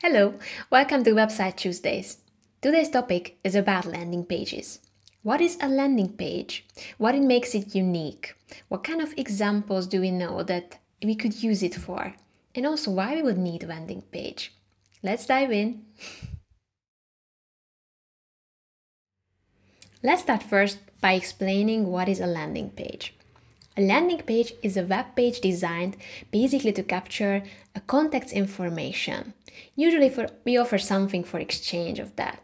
Hello, welcome to Website Tuesdays. Today's topic is about landing pages. What is a landing page? What it makes it unique? What kind of examples do we know that we could use it for? And also why we would need a landing page. Let's dive in. Let's start first by explaining what is a landing page. A landing page is a web page designed basically to capture a contact's information. Usually for, we offer something for exchange of that.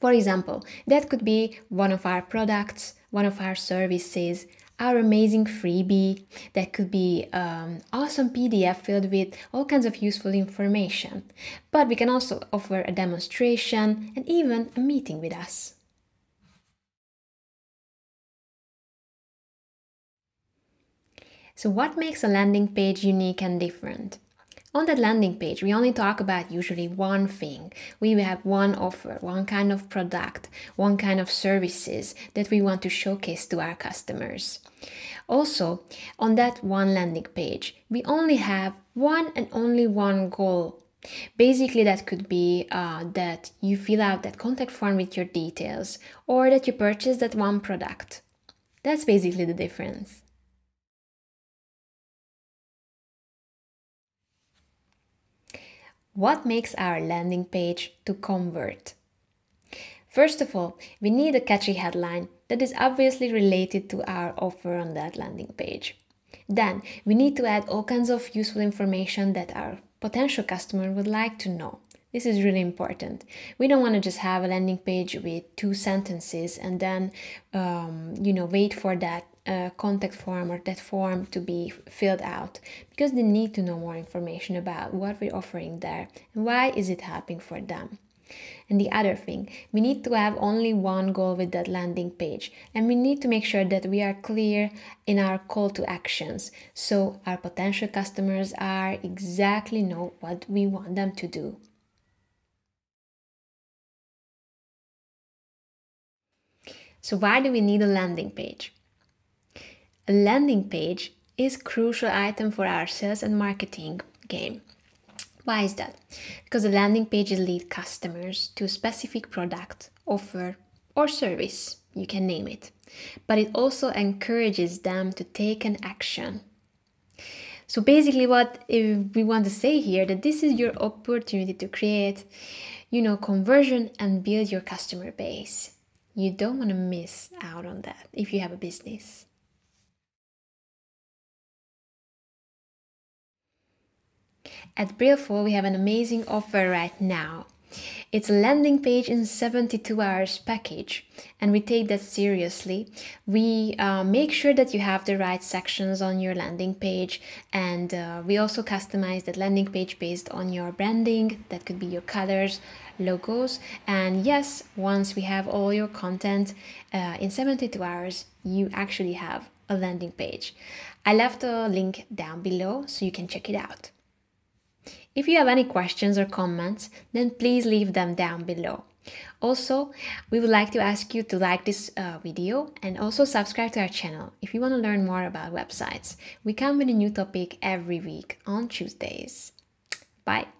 For example, that could be one of our products, one of our services, our amazing freebie, that could be um, awesome PDF filled with all kinds of useful information. But we can also offer a demonstration and even a meeting with us. So what makes a landing page unique and different? On that landing page, we only talk about usually one thing. We have one offer, one kind of product, one kind of services that we want to showcase to our customers. Also, on that one landing page, we only have one and only one goal. Basically, that could be uh, that you fill out that contact form with your details or that you purchase that one product. That's basically the difference. What makes our landing page to convert? First of all, we need a catchy headline that is obviously related to our offer on that landing page. Then we need to add all kinds of useful information that our potential customer would like to know. This is really important. We don't want to just have a landing page with two sentences and then, um, you know, wait for that a contact form or that form to be filled out because they need to know more information about what we're offering there and why is it helping for them. And the other thing, we need to have only one goal with that landing page, and we need to make sure that we are clear in our call to actions so our potential customers are exactly know what we want them to do. So why do we need a landing page? A landing page is crucial item for our sales and marketing game. Why is that? Because the landing pages lead customers to a specific product, offer, or service, you can name it. But it also encourages them to take an action. So basically what eh, we want to say here that this is your opportunity to create, you know, conversion and build your customer base. You don't want to miss out on that if you have a business. At Brailful, we have an amazing offer right now. It's a landing page in 72 hours package, and we take that seriously. We uh, make sure that you have the right sections on your landing page, and uh, we also customize that landing page based on your branding. That could be your colors, logos, and yes, once we have all your content uh, in 72 hours, you actually have a landing page. I left a link down below so you can check it out. If you have any questions or comments, then please leave them down below. Also, we would like to ask you to like this uh, video and also subscribe to our channel if you want to learn more about websites. We come with a new topic every week on Tuesdays. Bye!